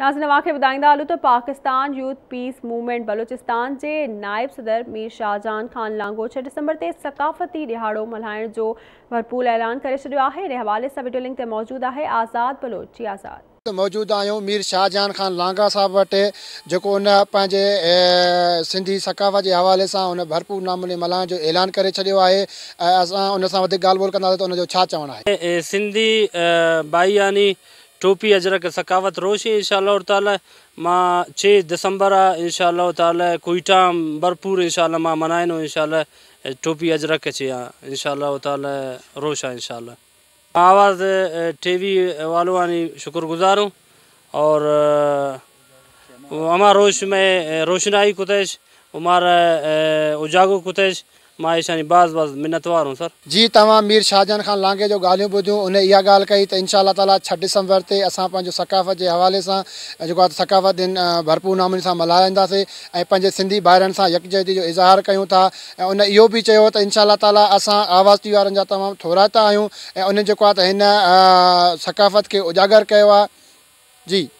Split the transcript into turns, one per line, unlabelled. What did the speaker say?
नाज़िन अवां खे ॿुधाईंदा हलूं त Pakistan youth peace movement Balochistan जे नाइब सदर मीर शाहजहान ख़ान लांगो छह डिसंबर ते सकाफ़ती ॾिहाड़ो मल्हाइण जो भरपूर ऐलान करे छॾियो आहे हिन हवाले सां वीडियो लिंक ते मौजूदु आहे बलोची
आहियूं मीर शाहजहान ख़ान लांगा साहिब वटि जेको हुन पंहिंजे सिंधी सकाफ़त जे हवाले सां भरपूर नमूने मल्हाइण जो ऐलान करे छॾियो आहे ऐं असां हुन सां छा चवणु आहे
टोपी अजरक सकावत रोशी इन ताला मां छह दिसंबर आहे इन ताला भरपूर इन मां मनाइनो इन टोपी अजरक छे आहे इन ताला रोश आहे इन आवाज़ टेवीह वालवानी शुक्रगुज़ार हूं और हमारा रोश में रोशनाई कुतैश हमारा उजागो कुतैश मां शानी बाज़ मिनतवार हूँ सर
जी तुम मीर शाहजहान खान लांगे जो ॻाल्हियूं ॿुधियूं उन्हें इहा ॻाल्हि कही तो इनशाला तला छह दिसंबर से असां सकाफ़त जे हवाले से जेको सकाफ़त दिन भरपूर नामनि सां मल्हाईंदासीं ऐं सिंधी भाइरनि सां यकजहती इज़हार क्यों था ऐं उन इहो बि चयो त इनशा ताला आवाज़ आवाज़ी वारनि जा तमामु थोरा था आहियूं ऐं उन सकाफ़त के उजागर किया जी